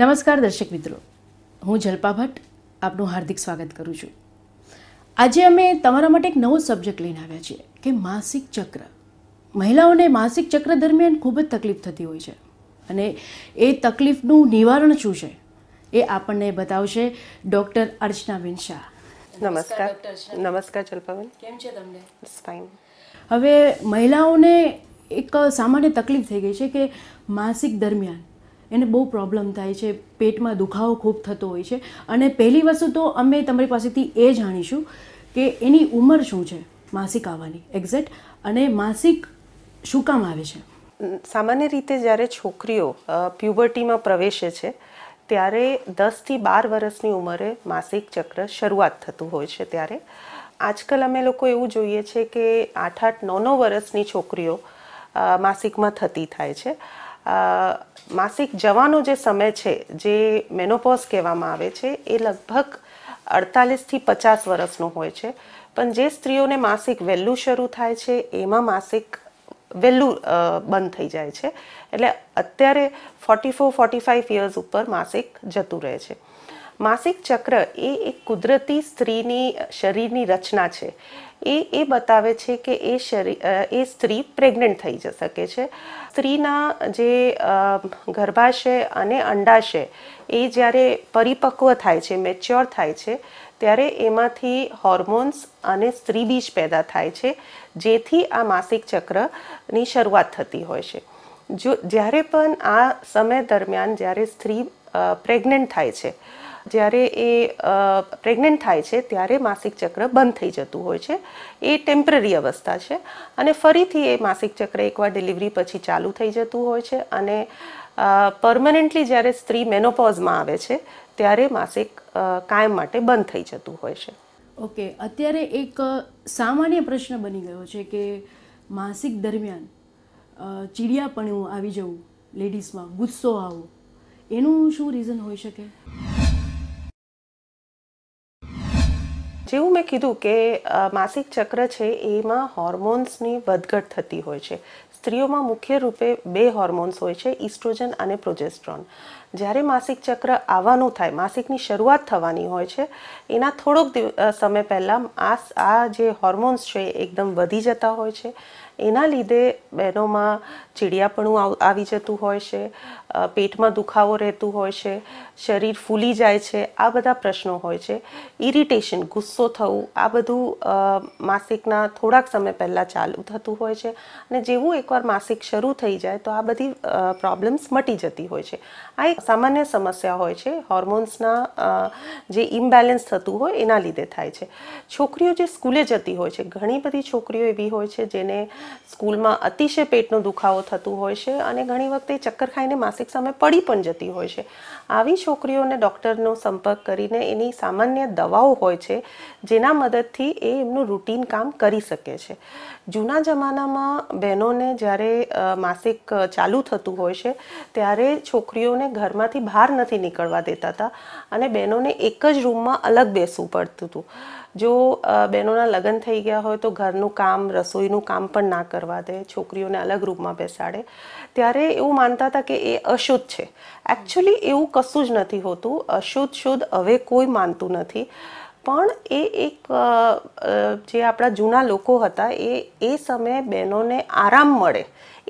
નમસ્કાર દર્શક મિત્રો હું જલ્પા ભટ્ટ આપનું હાર્દિક સ્વાગત કરું છું આજે અમે તમારા માટે એક નવો સબ્જેક્ટ લઈને આવ્યા છીએ કે માસિક ચક્ર મહિલાઓને માસિક ચક્ર દરમિયાન ખૂબ જ તકલીફ થતી હોય છે અને એ તકલીફનું નિવારણ શું છે એ આપણને બતાવશે ડૉક્ટર અર્ચનાબેન શાહ નમસ્કાર નમસ્કાર જલ્પાબેન કેમ છે તમને ફાઇન હવે મહિલાઓને એક સામાન્ય તકલીફ થઈ ગઈ છે કે માસિક દરમિયાન એને બહુ પ્રોબ્લેમ થાય છે પેટમાં દુખાવો ખૂબ થતો હોય છે અને પહેલી વસ્તુ તો અમે તમારી પાસેથી એ જાણીશું કે એની ઉંમર શું છે માસિક આવવાની એક્ઝેક્ટ અને માસિક શું કામ આવે છે સામાન્ય રીતે જ્યારે છોકરીઓ પ્યુબર્ટીમાં પ્રવેશે છે ત્યારે દસથી બાર વર્ષની ઉંમરે માસિક ચક્ર શરૂઆત થતું હોય છે ત્યારે આજકાલ અમે લોકો એવું જોઈએ છે કે આઠ આઠ નવ નવ વર્ષની છોકરીઓ માસિકમાં થતી થાય છે માસિક જવાનો જે સમય છે જે મેનોપોઝ કહેવામાં આવે છે એ લગભગ અડતાલીસથી પચાસ વર્ષનો હોય છે પણ જે સ્ત્રીઓને માસિક વહેલું શરૂ થાય છે એમાં માસિક વહેલું બંધ થઈ જાય છે એટલે અત્યારે forty four forty five years ઉપર માસિક જતું રહે છે માસિક ચક્ર એ એક કુદરતી સ્ત્રીની શરીરની રચના છે એ એ બતાવે છે કે એ શરીર એ સ્ત્રી પ્રેગ્નન્ટ થઈ જઈ શકે છે સ્ત્રીના જે ગર્ભાશય અને અંડાશય એ જ્યારે પરિપક્વ થાય છે મેચ્યોર થાય છે ત્યારે એમાંથી હોર્મોન્સ અને સ્ત્રીબીજ પેદા થાય છે જેથી આ માસિક ચક્રની શરૂઆત થતી હોય છે જો જ્યારે પણ આ સમય દરમિયાન જ્યારે સ્ત્રી પ્રેગ્નન્ટ થાય છે જ્યારે એ પ્રેગ્નન્ટ થાય છે ત્યારે માસિક ચક્ર બંધ થઈ જતું હોય છે એ ટેમ્પરરી અવસ્થા છે અને ફરીથી એ માસિક ચક્ર એકવાર ડિલિવરી પછી ચાલુ થઈ જતું હોય છે અને પરમનન્ટલી જ્યારે સ્ત્રી મેનોપોઝમાં આવે છે ત્યારે માસિક કાયમ માટે બંધ થઈ જતું હોય છે ઓકે અત્યારે એક સામાન્ય પ્રશ્ન બની ગયો છે કે માસિક દરમિયાન ચીડિયાપણું આવી જવું લેડીઝમાં ગુસ્સો આવવો એનું શું રીઝન હોઈ શકે જેવું મેં કીધું કે માસિક ચક્ર છે એમાં હોર્મોન્સની વધઘટ થતી હોય છે સ્ત્રીઓમાં મુખ્ય રૂપે બે હોર્મોન્સ હોય છે ઇસ્ટ્રોજન અને પ્રોજેસ્ટ્રોન જ્યારે માસિક ચક્ર આવવાનું થાય માસિકની શરૂઆત થવાની હોય છે એના થોડોક સમય પહેલાં આ આ જે હોર્મોન્સ છે એ એકદમ વધી જતા હોય છે એના લીધે બહેનોમાં ચીડિયાપણું આવી જતું હોય છે પેટમાં દુખાવો રહેતું હોય છે શરીર ફૂલી જાય છે આ બધા પ્રશ્નો હોય છે ઇરિટેશન ગુસ્સો થવું આ બધું માસિકના થોડાક સમય પહેલાં ચાલુ થતું હોય છે અને જેવું એકવાર માસિક શરૂ થઈ જાય તો આ બધી પ્રોબ્લેમ્સ મટી જતી હોય છે આ એક સામાન્ય સમસ્યા હોય છે હોર્મોન્સના જે ઇમ્બેલેન્સ થતું હોય એના લીધે થાય છે છોકરીઓ જે સ્કૂલે જતી હોય છે ઘણી બધી છોકરીઓ એવી હોય છે જેને સ્કૂલમાં અતિશય પેટનો દુખાવો થતું હોય છે અને ઘણી વખતે ચક્કર ખાઈને માસિક સામે પડી પણ જતી હોય છે આવી છોકરીઓને ડૉક્ટરનો સંપર્ક કરીને એની સામાન્ય દવાઓ હોય છે જેના મદદથી એ એમનું રૂટીન કામ કરી શકે છે જૂના જમાનામાં બહેનોને જ્યારે માસિક ચાલુ થતું હોય છે ત્યારે છોકરીઓને ઘરમાંથી બહાર નથી નીકળવા દેતા હતા અને બહેનોને એક જ રૂમમાં અલગ બેસવું પડતું હતું જો બહેનોના લગ્ન થઈ ગયા હોય તો ઘરનું કામ રસોઈનું કામ પણ ના કરવા દે છોકરીઓને અલગ રૂમમાં બેસાડે ત્યારે એવું માનતા હતા કે એ અશુદ્ધ છે એકચ્યુઅલી એવું કશું જ નથી હોતું અશુદ્ધ શુદ્ધ હવે કોઈ માનતું નથી પણ એ એક જે આપણા જૂના લોકો હતા એ એ સમયે બહેનોને આરામ મળે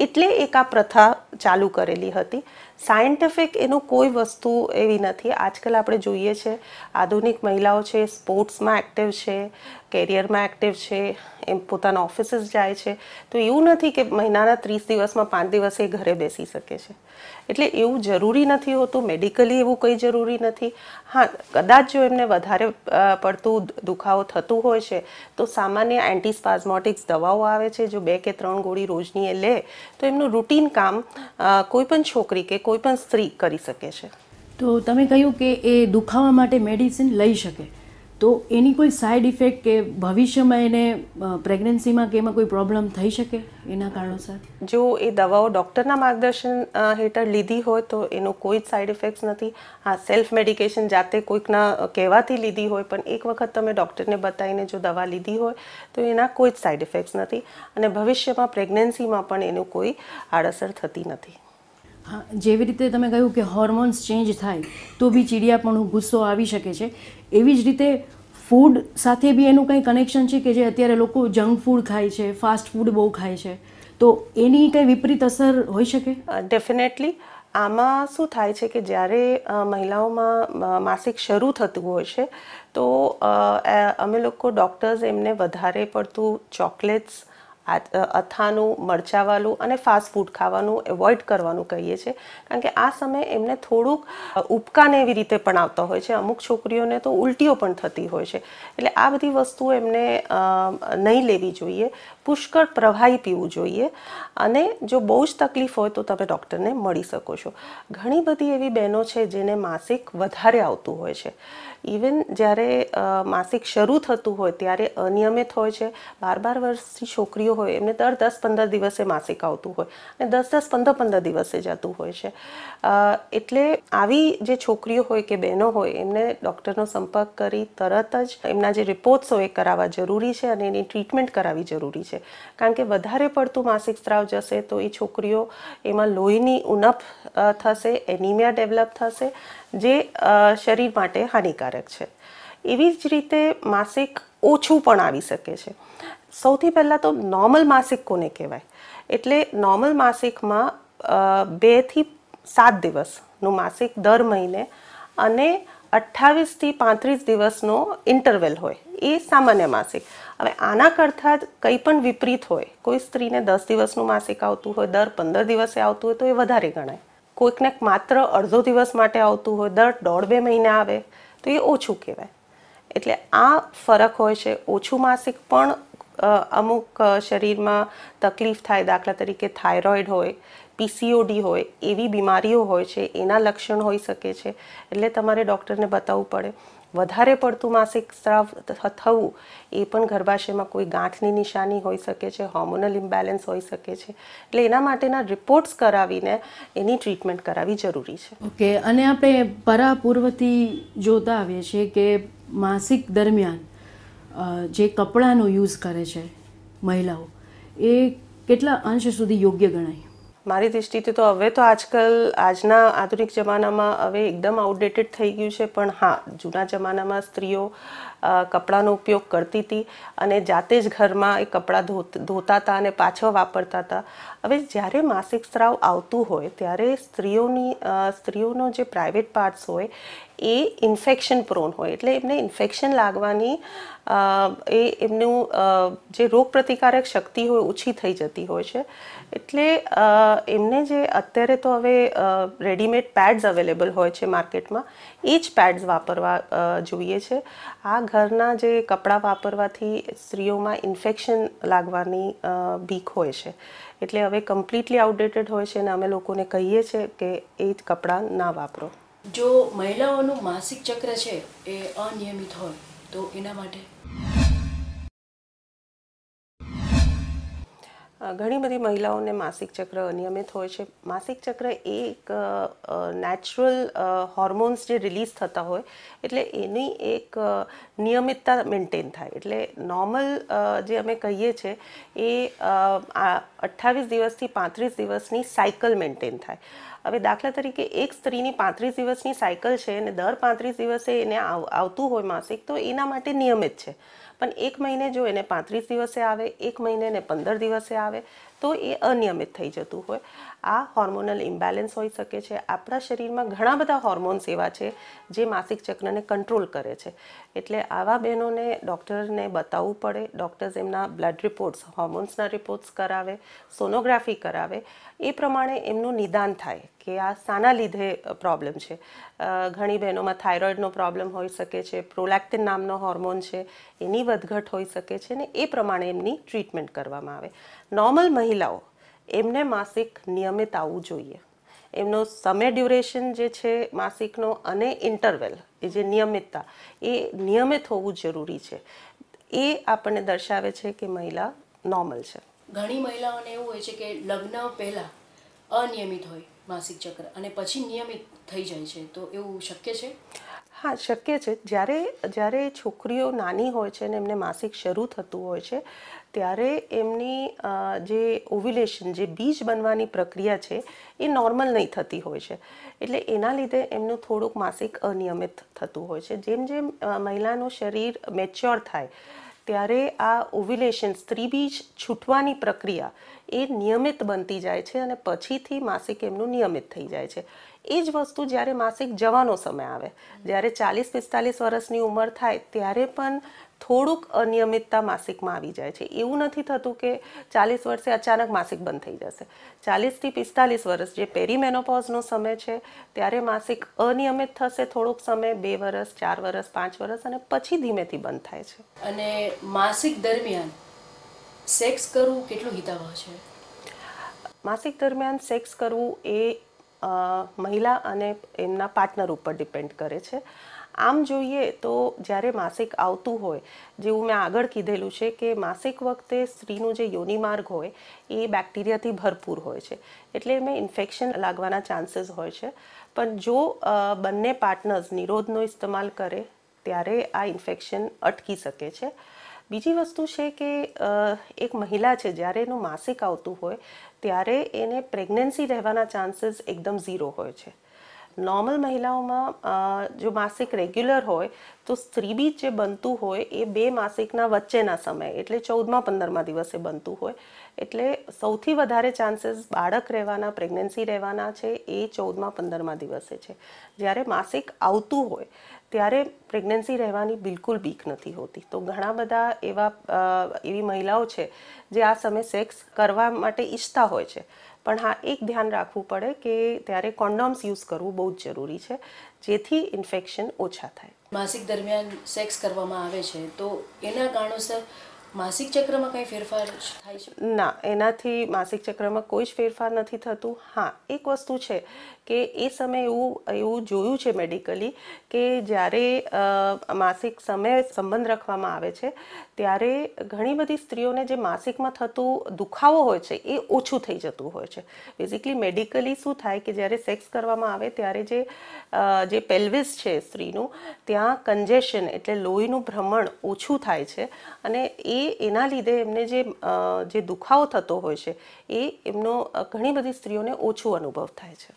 એટલે એક આ પ્રથા ચાલુ કરેલી હતી સાયન્ટિફિક એનું કોઈ વસ્તુ એવી નથી આજકાલ આપણે જોઈએ છે આધુનિક મહિલાઓ છે સ્પોર્ટ્સમાં એક્ટિવ છે કેરિયરમાં એક્ટિવ છે એમ પોતાના ઓફિસીસ જાય છે તો એવું નથી કે મહિનાના ત્રીસ દિવસમાં પાંચ દિવસ એ ઘરે બેસી શકે છે એટલે એવું જરૂરી નથી હોતું મેડિકલી એવું કંઈ જરૂરી નથી હા કદાચ જો એમને વધારે પડતું દુખાવો થતું હોય છે તો સામાન્ય એન્ટીસ્પાઝમોટિક્સ દવાઓ આવે છે જો બે કે ત્રણ ગોળી રોજની એ લે તો એમનું રૂટીન કામ કોઈપણ છોકરી કે કોઈ પણ સ્ત્રી કરી શકે છે તો તમે કહ્યું કે એ દુખાવા માટે મેડિસિન લઈ શકે તો એની કોઈ સાઈડ ઇફેક્ટ કે ભવિષ્યમાં એને પ્રેગ્નન્સીમાં કે એમાં કોઈ પ્રોબ્લેમ થઈ શકે એના કારણોસર જો એ દવાઓ ડૉક્ટરના માર્ગદર્શન હેઠળ લીધી હોય તો એનો કોઈ જ સાઇડ ઇફેક્ટ નથી હા સેલ્ફ મેડિકેશન જાતે કોઈકના કહેવાથી લીધી હોય પણ એક વખત તમે ડૉક્ટરને બતાવીને જો દવા લીધી હોય તો એના કોઈ જ સાઈડ ઇફેક્ટ્સ નથી અને ભવિષ્યમાં પ્રેગ્નન્સીમાં પણ એનું કોઈ આડઅસર થતી નથી હા જેવી રીતે તમે કહ્યું કે હોર્મોન્સ ચેન્જ થાય તો બી ચીડિયાપણું ગુસ્સો આવી શકે છે એવી જ રીતે ફૂડ સાથે બી એનું કંઈ કનેક્શન છે કે જે અત્યારે લોકો જંક ફૂડ ખાય છે ફાસ્ટ ફૂડ બહુ ખાય છે તો એની કંઈ વિપરીત અસર હોઈ શકે ડેફિનેટલી આમાં શું થાય છે કે જ્યારે મહિલાઓમાં માસિક શરૂ થતું હોય છે તો અમે લોકો ડૉક્ટર્સ એમને વધારે પડતું ચોકલેટ્સ અથાનું મરચાવાળું અને ફાસ્ટફૂડ ખાવાનું એવોઇડ કરવાનું કહીએ છીએ કારણ કે આ સમયે એમને થોડુંક ઉપકાને એવી રીતે પણ આવતા હોય છે અમુક છોકરીઓને તો ઉલટીઓ પણ થતી હોય છે એટલે આ બધી વસ્તુઓ એમને નહીં લેવી જોઈએ પુષ્કળ પ્રવાહી પીવું જોઈએ અને જો બહુ જ તકલીફ હોય તો તમે ડૉક્ટરને મળી શકો છો ઘણી બધી એવી બહેનો છે જેને માસિક વધારે આવતું હોય છે ઇવન જ્યારે માસિક શરૂ થતું હોય ત્યારે અનિયમિત હોય છે બાર બાર વર્ષની છોકરીઓ હોય એમને દર દસ પંદર દિવસે માસિક આવતું હોય અને દસ દસ પંદર પંદર દિવસે જતું હોય છે એટલે આવી જે છોકરીઓ હોય કે બહેનો હોય એમને ડૉક્ટરનો સંપર્ક કરી તરત જ એમના જે રિપોર્ટ્સ હોય એ કરાવવા જરૂરી છે અને એની ટ્રીટમેન્ટ કરાવવી જરૂરી છે છે કારણ કે વધારે પડતું માસિક સ્ત્રાવ જશે તો એ છોકરીઓ એમાં લોહીની ઉણપ થશે એનિમિયા ડેવલપ થશે જે શરીર માટે હાનિકારક છે એવી જ રીતે માસિક ઓછું પણ આવી શકે છે સૌથી પહેલાં તો નોર્મલ માસિક કોને કહેવાય એટલે નોર્મલ માસિકમાં બેથી સાત દિવસનું માસિક દર મહિને અને અઠ્ઠાવીસથી પાંત્રીસ દિવસનો ઇન્ટરવેલ હોય એ સામાન્ય માસિક હવે આના કરતાં કંઈ પણ વિપરીત હોય કોઈ સ્ત્રીને દસ દિવસનું માસિક આવતું હોય દર પંદર દિવસે આવતું હોય તો એ વધારે ગણાય કોઈકને માત્ર અડધો દિવસ માટે આવતું હોય દર દોઢ બે મહિને આવે તો એ ઓછું કહેવાય એટલે આ ફરક હોય છે ઓછું માસિક પણ અમુક શરીરમાં તકલીફ થાય દાખલા તરીકે થાઇરોઇડ હોય પીસીઓડી હોય એવી બીમારીઓ હોય છે એના લક્ષણ હોઈ શકે છે એટલે તમારે ડૉક્ટરને બતાવવું પડે વધારે પડતું માસિક સ્રાવ થવું એ પણ ગર્ભાશયમાં કોઈ ગાંઠની નિશાની હોઈ શકે છે હોર્મોનલ ઇમ્બેલેન્સ હોઈ શકે છે એટલે એના માટેના રિપોર્ટ્સ કરાવીને એની ટ્રીટમેન્ટ કરાવવી જરૂરી છે ઓકે અને આપણે પરાપૂર્વથી જોતા આવીએ છીએ કે માસિક દરમિયાન જે કપડાનો યુઝ કરે છે મહિલાઓ એ કેટલા અંશ સુધી યોગ્ય ગણાય મારી દૃષ્ટિથી તો હવે તો આજકાલ આજના આધુનિક જમાનામાં હવે એકદમ આઉટડેટેડ થઈ ગયું છે પણ હા જૂના જમાનામાં સ્ત્રીઓ કપડાનો ઉપયોગ કરતી હતી અને જાતે જ ઘરમાં એ કપડાં ધોતા હતા અને પાછો વાપરતા હતા હવે જ્યારે માસિક સ્ત્રાવ આવતું હોય ત્યારે સ્ત્રીઓની સ્ત્રીઓનો જે પ્રાઇવેટ પાર્ટ્સ હોય એ ઇન્ફેક્શન પ્રોન હોય એટલે એમને ઇન્ફેક્શન લાગવાની એ એમનું જે રોગપ્રતિકારક શક્તિ હોય ઓછી થઈ જતી હોય છે એટલે એમને જે અત્યારે તો હવે રેડીમેડ પેડ્સ અવેલેબલ હોય છે માર્કેટમાં એ જ પેડ્સ વાપરવા જોઈએ છે આ ઘરના જે કપડાં વાપરવાથી સ્ત્રીઓમાં ઇન્ફેક્શન લાગવાની બીક હોય છે એટલે હવે કમ્પ્લીટલી આઉટડેટેડ હોય છે અને અમે લોકોને કહીએ છીએ કે એ જ કપડાં ના વાપરો જો મહિલાઓનું માસિક ચક્ર છે એ અનિયમિત હોય તો એના માટે ઘણી બધી મહિલાઓને માસિક ચક્ર અનિયમિત હોય છે માસિક ચક્ર એ એક નેચરલ હોર્મોન્સ જે રિલીઝ થતા હોય એટલે એની એક નિયમિતતા મેન્ટેન થાય એટલે નોર્મલ જે અમે કહીએ છીએ એ અઠ્ઠાવીસ દિવસથી પાંત્રીસ દિવસની સાયકલ મેન્ટેન થાય હવે દાખલા તરીકે એક સ્ત્રીની પાંત્રીસ દિવસની સાયકલ છે અને દર પાંત્રીસ દિવસે એને આવતું હોય માસિક તો એના માટે નિયમિત છે પણ એક મહિને જો એને પાંત્રીસ દિવસે આવે એક મહિને ને પંદર દિવસે આવે તો એ અનિયમિત થઈ જતું હોય આ હોર્મોનલ ઇમ્બેલેન્સ હોઈ શકે છે આપણા શરીરમાં ઘણા બધા હોર્મોન્સ એવા છે જે માસિક ચક્રને કંટ્રોલ કરે છે એટલે આવા બહેનોને ડૉક્ટરને બતાવવું પડે ડૉક્ટર્સ એમના બ્લડ રિપોર્ટ્સ હોર્મોન્સના રિપોર્ટ્સ કરાવે સોનોગ્રાફી કરાવે એ પ્રમાણે એમનું નિદાન થાય કે આ શાના લીધે પ્રોબ્લેમ છે ઘણી બહેનોમાં થાઇરોઇડનો પ્રોબ્લેમ હોઈ શકે છે પ્રોલેક્ટિન નામનો હોર્મોન છે એની વધઘટ હોઈ શકે છે ને એ પ્રમાણે એમની ટ્રીટમેન્ટ કરવામાં આવે નોર્મલ મહિલાઓ એમને માસિક નિયમિત આવવું જોઈએ એમનો સમય ડ્યુરેશન જે છે માસિકનો અને ઇન્ટરવેલ એ જે નિયમિતતા એ નિયમિત હોવું જરૂરી છે એ આપણને દર્શાવે છે કે મહિલા નોર્મલ છે ઘણી મહિલાઓને એવું હોય છે કે લગ્ન પહેલાં અનિયમિત હોય માસિક ચક્ર અને પછી નિયમિત થઈ જાય છે તો એવું શક્ય છે હા શક્ય છે જ્યારે જ્યારે છોકરીઓ નાની હોય છે અને એમને માસિક શરૂ થતું હોય છે ત્યારે એમની જે ઓવ્યુલેશન જે બીજ બનવાની પ્રક્રિયા છે એ નોર્મલ નહીં થતી હોય છે એટલે એના લીધે એમનું થોડુંક માસિક અનિયમિત થતું હોય છે જેમ જેમ મહિલાનું શરીર મેચ્યોર થાય ત્યારે આ ઓવ્યુલેશન સ્ત્રી બીજ છૂટવાની પ્રક્રિયા એ નિયમિત બનતી જાય છે અને પછીથી માસિક એમનું નિયમિત થઈ જાય છે એ જ વસ્તુ જ્યારે માસિક જવાનો સમય આવે જ્યારે ચાલીસ પિસ્તાલીસ વર્ષની ઉંમર થાય ત્યારે પણ થોડુંક અનિયમિતતા માસિકમાં આવી જાય છે એવું નથી થતું કે ચાલીસ વર્ષે અચાનક માસિક બંધ થઈ જશે ચાલીસથી પિસ્તાલીસ વર્ષ જે પેરીમેનોપોઝનો સમય છે ત્યારે માસિક અનિયમિત થશે થોડુંક સમય બે વર્ષ ચાર વર્ષ પાંચ વર્ષ અને પછી ધીમેથી બંધ થાય છે અને માસિક દરમિયાન સેક્સ કરવું કેટલું હિતાવહ છે માસિક દરમિયાન સેક્સ કરવું એ મહિલા અને એમના પાર્ટનર ઉપર ડિપેન્ડ કરે છે આમ જોઈએ તો જ્યારે માસિક આવતું હોય જેવું મેં આગળ કીધેલું છે કે માસિક વખતે સ્ત્રીનું જે યોનિમાર્ગ હોય એ બેક્ટેરિયાથી ભરપૂર હોય છે એટલે એમાં ઇન્ફેક્શન લાગવાના ચાન્સીસ હોય છે પણ જો બંને પાર્ટનર્સ નિરોધનો ઇસ્તેમાલ કરે ત્યારે આ ઇન્ફેક્શન અટકી શકે છે બીજી વસ્તુ છે કે એક મહિલા છે જ્યારે એનું માસિક આવતું હોય ત્યારે એને પ્રેગ્નન્સી રહેવાના ચાન્સીસ એકદમ ઝીરો હોય છે નોર્મલ મહિલાઓમાં જો માસિક રેગ્યુલર હોય તો સ્ત્રીબીજ જે બનતું હોય એ બે માસિકના વચ્ચેના સમય એટલે ચૌદમાં પંદરમા દિવસે બનતું હોય એટલે સૌથી વધારે ચાન્સીસ બાળક રહેવાના પ્રેગ્નન્સી રહેવાના છે એ ચૌદમાં પંદરમા દિવસે છે જ્યારે માસિક આવતું હોય ત્યારે પ્રેગ્નન્સી રહેવાની બિલકુલ બીક નથી હોતી તો ઘણા બધા એવા એવી મહિલાઓ છે જે આ સમય સેક્સ કરવા માટે ઈચ્છતા હોય છે પણ હા એક ધ્યાન રાખવું પડે કે ત્યારે કોન્ડોમ્સ યુઝ કરવું બહુ જ જરૂરી છે જેથી ઇન્ફેક્શન ઓછા થાય માસિક દરમિયાન સેક્સ કરવામાં આવે છે તો એના કારણોસર માસિક ચક્રમાં કંઈ ફેરફાર થાય છે ના એનાથી માસિક ચક્રમાં કોઈ જ ફેરફાર નથી થતું હા એક વસ્તુ છે કે એ સમયે એવું એવું જોયું છે મેડિકલી કે જ્યારે માસિક સમય સંબંધ રાખવામાં આવે છે ત્યારે ઘણી બધી સ્ત્રીઓને જે માસિકમાં થતું દુખાવો હોય છે એ ઓછું થઈ જતું હોય છે બેઝિકલી મેડિકલી શું થાય કે જ્યારે સેક્સ કરવામાં આવે ત્યારે જે જે પેલ્વિસ છે સ્ત્રીનું ત્યાં કન્જેશન એટલે લોહીનું ભ્રમણ ઓછું થાય છે અને એ એના લીધે એમને જે જે દુખાવો થતો હોય છે એ એમનો ઘણી બધી સ્ત્રીઓને ઓછો અનુભવ થાય છે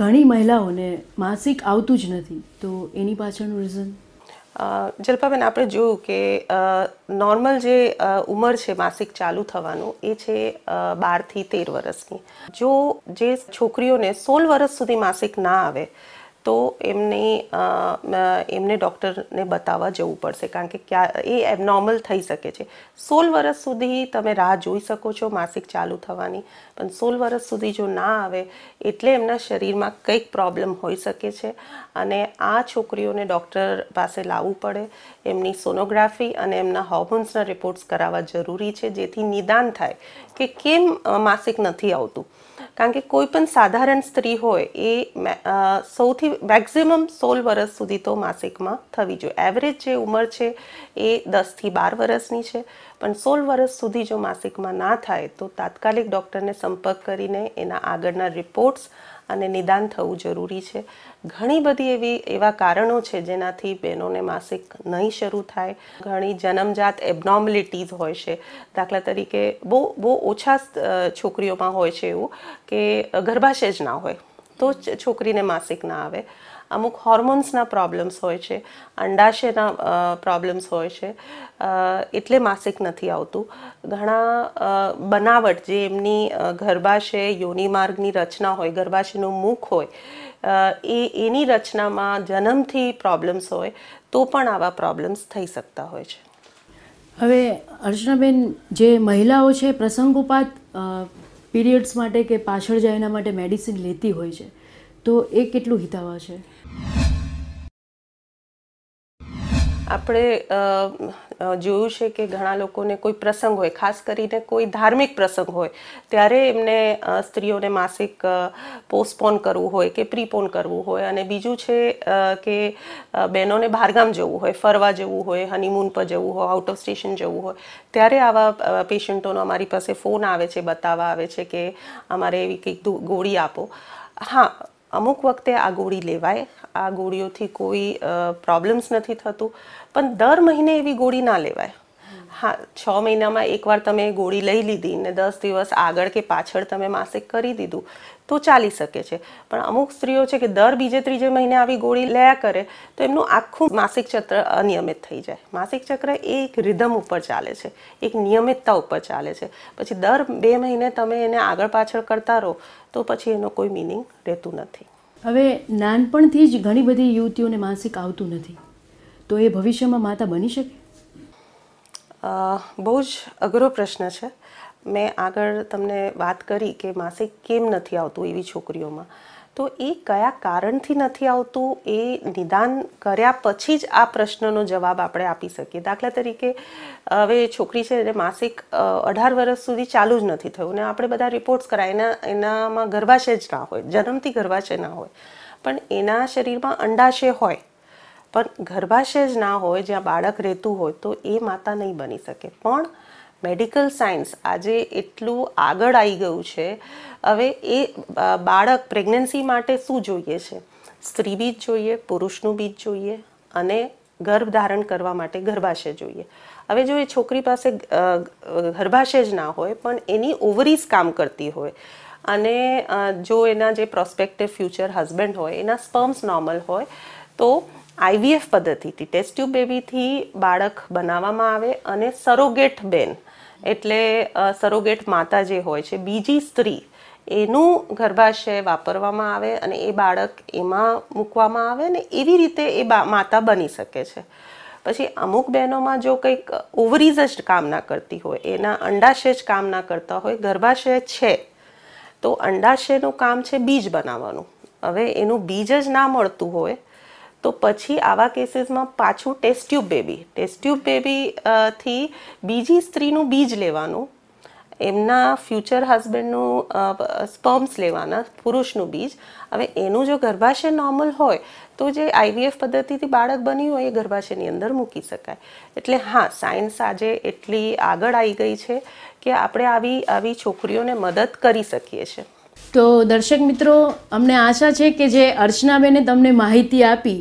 ઘણી મહિલાઓને માસિક આવતું જ નથી તો એની પાછળનું રીઝન જલ્પાબેન આપણે જોયું કે નોર્મલ જે ઉંમર છે માસિક ચાલુ થવાનું એ છે બારથી તેર વર્ષની જો જે છોકરીઓને સોળ વર્ષ સુધી માસિક ના આવે તો એમને એમને ડૉક્ટરને બતાવવા જવું પડશે કારણ કે ક્યાં એ એબનોર્મલ થઈ શકે છે સોળ વર્ષ સુધી તમે રાહ જોઈ શકો છો માસિક ચાલુ થવાની પણ સોળ વર્ષ સુધી જો ના આવે એટલે એમના શરીરમાં કંઈક પ્રોબ્લેમ હોઈ શકે છે અને આ છોકરીઓને ડૉક્ટર પાસે લાવવું પડે એમની સોનોગ્રાફી અને એમના હોર્મોન્સના રિપોર્ટ્સ કરાવવા જરૂરી છે જેથી નિદાન થાય કે કેમ માસિક નથી આવતું કારણ કે કોઈ પણ સાધારણ સ્ત્રી હોય એ સૌથી મેક્ઝિમમ સોળ વર્ષ સુધી તો માસિકમાં થવી જોઈએ એવરેજ જે ઉંમર છે એ દસથી બાર વર્ષની છે પણ સોળ વર્ષ સુધી જો માસિકમાં ના થાય તો તાત્કાલિક ડૉક્ટરને સંપર્ક કરીને એના આગળના રિપોર્ટ્સ અને નિદાન થવું જરૂરી છે ઘણી બધી એવી એવા કારણો છે જેનાથી બહેનોને માસિક નહીં શરૂ થાય ઘણી જન્મજાત એબનોર્મલિટીઝ હોય છે દાખલા તરીકે બહુ બહુ ઓછા છોકરીઓમાં હોય છે એવું કે ગર્ભાશય જ ના હોય તો છોકરીને માસિક ના આવે અમુક હોર્મોન્સના પ્રોબ્લેમ્સ હોય છે અંડાશયના પ્રોબ્લેમ્સ હોય છે એટલે માસિક નથી આવતું ઘણા બનાવટ જે એમની ગર્ભાશય યોનિમાર્ગની રચના હોય ગર્ભાશયનું મુખ હોય એ એની રચનામાં જન્મથી પ્રોબ્લેમ્સ હોય તો પણ આવા પ્રોબ્લેમ્સ થઈ શકતા હોય છે હવે અર્ચનાબેન જે મહિલાઓ છે પ્રસંગોપાત પીરિયડ્સ માટે કે પાછળ જાય એના માટે મેડિસિન લેતી હોય છે તો એ કેટલું હિતાવહ છે આપણે જોયું છે કે ઘણા લોકોને કોઈ પ્રસંગ હોય ખાસ કરીને કોઈ ધાર્મિક પ્રસંગ હોય ત્યારે એમને સ્ત્રીઓને માસિક પોસ્ટપોન કરવું હોય કે પ્રીપોન કરવું હોય અને બીજું છે કે બહેનોને બહારગામ જવું હોય ફરવા જવું હોય હનીમૂન પર જવું હોય આઉટ ઓફ સ્ટેશન જવું હોય ત્યારે આવા પેશન્ટોનો અમારી પાસે ફોન આવે છે બતાવવા આવે છે કે અમારે એવી કંઈક ગોળી આપો હા અમુક વખતે આ ગોળી લેવાય આ ગોળીઓથી કોઈ પ્રોબ્લેમ્સ નથી થતું પણ દર મહિને એવી ગોળી ના લેવાય હા છ મહિનામાં એકવાર તમે ગોળી લઈ લીધી ને દસ દિવસ આગળ કે પાછળ તમે માસિક કરી દીધું તો ચાલી શકે છે પણ અમુક સ્ત્રીઓ છે કે દર બીજે ત્રીજે મહિને આવી ગોળી લયા કરે તો એમનું આખું માસિક ચક્ર અનિયમિત થઈ જાય માસિક ચક્ર એ એક રિધમ ઉપર ચાલે છે એક નિયમિતતા ઉપર ચાલે છે પછી દર બે મહિને તમે એને આગળ પાછળ કરતા રહો તો પછી એનો કોઈ મિનિંગ રહેતું નથી હવે નાનપણથી જ ઘણી બધી યુવતીઓને માસિક આવતું નથી તો એ ભવિષ્યમાં માતા બની શકે બહુ જ અઘરો પ્રશ્ન છે મેં આગળ તમને વાત કરી કે માસિક કેમ નથી આવતું એવી છોકરીઓમાં તો એ કયા કારણથી નથી આવતું એ નિદાન કર્યા પછી જ આ પ્રશ્નનો જવાબ આપણે આપી શકીએ દાખલા તરીકે હવે છોકરી છે એને માસિક અઢાર વર્ષ સુધી ચાલુ જ નથી થયું ને આપણે બધા રિપોર્ટ્સ કરાય એના એનામાં ગર્ભાશય જ ના હોય જન્મથી ગર્ભાશય ના હોય પણ એના શરીરમાં અંડાશય હોય પણ ગર્ભાશય જ ના હોય જ્યાં બાળક રહેતું હોય તો એ માતા નહીં બની શકે પણ મેડિકલ સાયન્સ આજે એટલું આગળ આવી ગયું છે હવે એ બાળક પ્રેગ્નન્સી માટે શું જોઈએ છે સ્ત્રી બીજ જોઈએ પુરુષનું બીજ જોઈએ અને ગર્ભ ધારણ કરવા માટે ગર્ભાશય જોઈએ હવે જો એ છોકરી પાસે ગર્ભાશય જ ના હોય પણ એની ઓવરીસ કામ કરતી હોય અને જો એના જે પ્રોસ્પેક્ટિવ ફ્યુચર હસબન્ડ હોય એના સ્પર્મ્સ નોર્મલ હોય તો આઈવીએફ પદ્ધતિથી ટેસ્ટ ટ્યુબ બેબીથી બાળક બનાવવામાં આવે અને સરોગેટ બેન એટલે સરોગેટ માતા જે હોય છે બીજી સ્ત્રી એનું ગર્ભાશય વાપરવામાં આવે અને એ બાળક એમાં મૂકવામાં આવે ને એવી રીતે એ માતા બની શકે છે પછી અમુક બહેનોમાં જો કંઈક ઓવરીઝ જ કામ ના કરતી હોય એના અંડાશય જ કામ ના કરતા હોય ગર્ભાશય છે તો અંડાશયનું કામ છે બીજ બનાવવાનું હવે એનું બીજ જ ના મળતું હોય તો પછી આવા કેસીસમાં પાછું test tube baby test tube baby થી બીજી સ્ત્રીનું બીજ લેવાનું એમના ફ્યુચર હસબન્ડનું સ્પર્મ્સ લેવાના પુરુષનું બીજ હવે એનું જો ગર્ભાશય નોર્મલ હોય તો જે આઈવીએફ પદ્ધતિથી બાળક બન્યું હોય એ ગર્ભાશયની અંદર મૂકી શકાય એટલે હા સાયન્સ આજે એટલી આગળ આવી ગઈ છે કે આપણે આવી આવી છોકરીઓને મદદ કરી શકીએ છીએ તો દર્શક મિત્રો અમને આશા છે કે જે અર્ચનાબેને તમને માહિતી આપી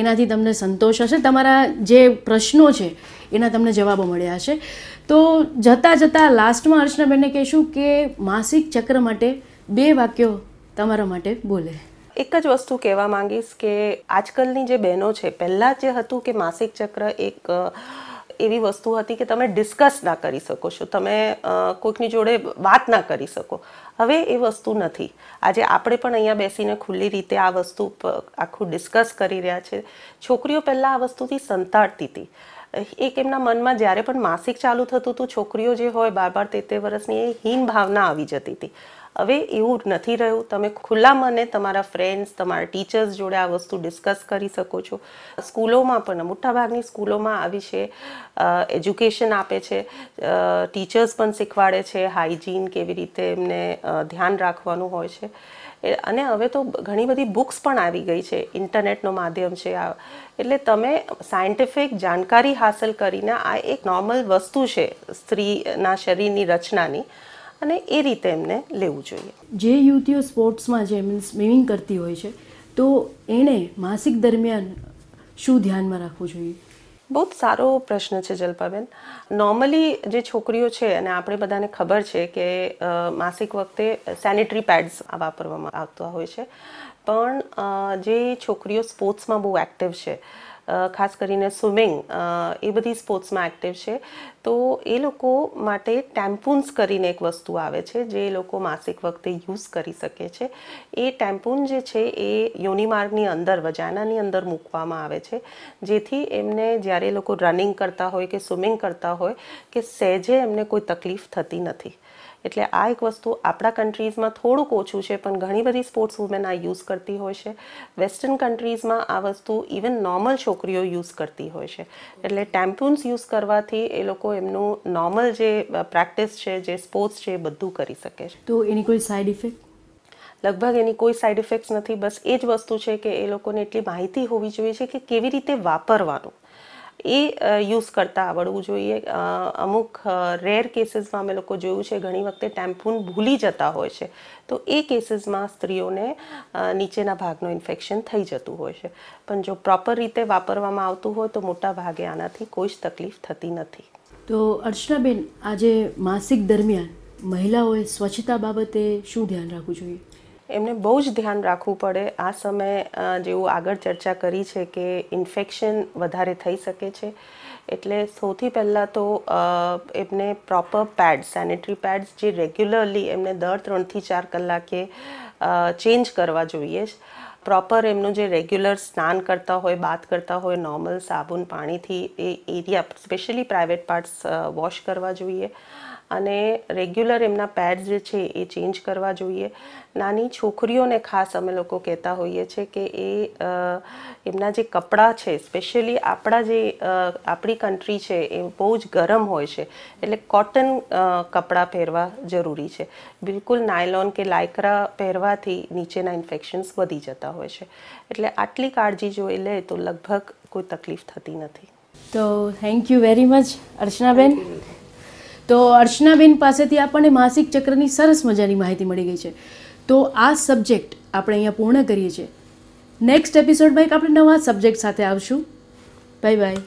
એનાથી તમને સંતોષ હશે તમારા જે પ્રશ્નો છે એના તમને જવાબો મળ્યા હશે તો જતાં જતાં લાસ્ટમાં અર્ચનાબેનને કહેશું કે માસિક ચક્ર માટે બે વાક્યો તમારા માટે બોલે એક જ વસ્તુ કહેવા માંગીશ કે આજકાલની જે બહેનો છે પહેલાં જે હતું કે માસિક ચક્ર એક એવી વસ્તુ હતી કે તમે ડિસ્કસ ના કરી શકો છો તમે કોઈકની જોડે વાત ના કરી શકો હવે એ વસ્તુ નથી આજે આપણે પણ અહીંયા બેસીને ખુલ્લી રીતે આ વસ્તુ આખું ડિસ્કસ કરી રહ્યા છે છોકરીઓ પહેલાં આ વસ્તુથી સંતાડતી હતી એક એમના મનમાં જ્યારે પણ માસિક ચાલુ થતું હતું છોકરીઓ જે હોય બાર બાર તેર વર્ષની એ હીન ભાવના આવી જતી હતી હવે એવું નથી રહ્યું તમે ખુલ્લા મને તમારા ફ્રેન્ડ્સ તમારા ટીચર્સ જોડે આ વસ્તુ ડિસ્કસ કરી શકો છો સ્કૂલોમાં પણ મોટાભાગની સ્કૂલોમાં આવી છે એજ્યુકેશન આપે છે ટીચર્સ પણ શીખવાડે છે હાઇજીન કેવી રીતે એમને ધ્યાન રાખવાનું હોય છે અને હવે તો ઘણી બધી બુક્સ પણ આવી ગઈ છે ઇન્ટરનેટનો માધ્યમ છે આ એટલે તમે સાયન્ટિફિક જાણકારી હાંસલ કરીને આ એક નોર્મલ વસ્તુ છે સ્ત્રીના શરીરની રચનાની અને એ રીતે એમને લેવું જોઈએ જે યુવતીઓ સ્પોર્ટ્સમાં જે મીન્સ સ્વિમિંગ કરતી હોય છે તો એણે માસિક દરમિયાન શું ધ્યાનમાં રાખવું જોઈએ બહુ જ સારો પ્રશ્ન છે જલ્પાબેન નોર્મલી જે છોકરીઓ છે અને આપણે બધાને ખબર છે કે માસિક વખતે સેનિટરી પેડ્સ વાપરવામાં આવતા હોય છે પણ જે છોકરીઓ સ્પોર્ટ્સમાં બહુ એક્ટિવ છે ખાસ કરીને સ્વિમિંગ એ બધી સ્પોર્ટ્સમાં એક્ટિવ છે તો એ લોકો માટે ટેમ્પૂન્સ કરીને એક વસ્તુ આવે છે જે એ લોકો માસિક વખતે યુઝ કરી શકે છે એ ટેમ્પૂન જે છે એ યોનિમાર્ગની અંદર વજાનાની અંદર મૂકવામાં આવે છે જેથી એમને જ્યારે લોકો રનિંગ કરતા હોય કે સ્વિમિંગ કરતા હોય કે સહેજે એમને કોઈ તકલીફ થતી નથી એટલે આ એક વસ્તુ આપણા કન્ટ્રીઝમાં થોડુંક ઓછું છે પણ ઘણી બધી સ્પોર્ટ્સ વુમેન આ યુઝ કરતી હોય છે વેસ્ટર્ન કન્ટ્રીઝમાં આ વસ્તુ ઇવન નોર્મલ છોકરીઓ યુઝ કરતી હોય છે એટલે ટેમ્પ્યુન્સ યુઝ કરવાથી એ લોકો એમનું નોર્મલ જે પ્રેક્ટિસ છે જે સ્પોર્ટ્સ છે એ બધું કરી શકે છે તો એની કોઈ સાઈડ ઇફેક્ટ લગભગ એની કોઈ સાઈડ ઇફેક્ટ્સ નથી બસ એ જ વસ્તુ છે કે એ લોકોને એટલી માહિતી હોવી જોઈએ છે કે કેવી રીતે વાપરવાનું એ યુઝ કરતાં આવડવું જોઈએ અમુક રેર કેસીસમાં અમે લોકો જોયું છે ઘણી વખતે ટેમ્પૂન ભૂલી જતા હોય છે તો એ કેસીસમાં સ્ત્રીઓને નીચેના ભાગનું ઇન્ફેક્શન થઈ જતું હોય છે પણ જો પ્રોપર રીતે વાપરવામાં આવતું હોય તો મોટા ભાગે આનાથી કોઈ જ તકલીફ થતી નથી તો અર્ચનાબેન આજે માસિક દરમિયાન મહિલાઓએ સ્વચ્છતા બાબતે શું ધ્યાન રાખવું જોઈએ એમને બહુ જ ધ્યાન રાખવું પડે આ સમયે જેવું આગળ ચર્ચા કરી છે કે ઇન્ફેક્શન વધારે થઈ શકે છે એટલે સૌથી પહેલાં તો એમને પ્રોપર પેડ્સ સેનેટરી પેડ્સ જે રેગ્યુલરલી એમને દર ત્રણથી ચાર કલાકે ચેન્જ કરવા જોઈએ પ્રોપર એમનું જે રેગ્યુલર સ્નાન કરતા હોય બાથ કરતા હોય નોર્મલ સાબુન પાણીથી એ area specially private parts wash કરવા જોઈએ અને રેગ્યુલર એમના પેડ જે છે એ ચેન્જ કરવા જોઈએ નાની છોકરીઓને ખાસ અમે લોકો કહેતા હોઈએ છીએ કે એ એમના જે કપડાં છે સ્પેશિયલી આપણા જે આપણી કન્ટ્રી છે એ બહુ જ ગરમ હોય છે એટલે કોટન કપડાં પહેરવા જરૂરી છે બિલકુલ નાયલોન કે લાયકરા પહેરવાથી નીચેના ઇન્ફેક્શન્સ વધી જતા હોય છે એટલે આટલી કાળજી જોઈ લે તો લગભગ કોઈ તકલીફ થતી નથી તો thank you very much Archanaben તો અર્ચનાબેન પાસેથી આપણને માસિક ચક્રની સરસ મજાની માહિતી મળી ગઈ છે તો આ સબ્જેક્ટ આપણે અહીંયા પૂર્ણ કરીએ છીએ નેક્સ્ટ એપિસોડમાં એક આપણે નવા સબ્જેક્ટ સાથે આવશું બાય બાય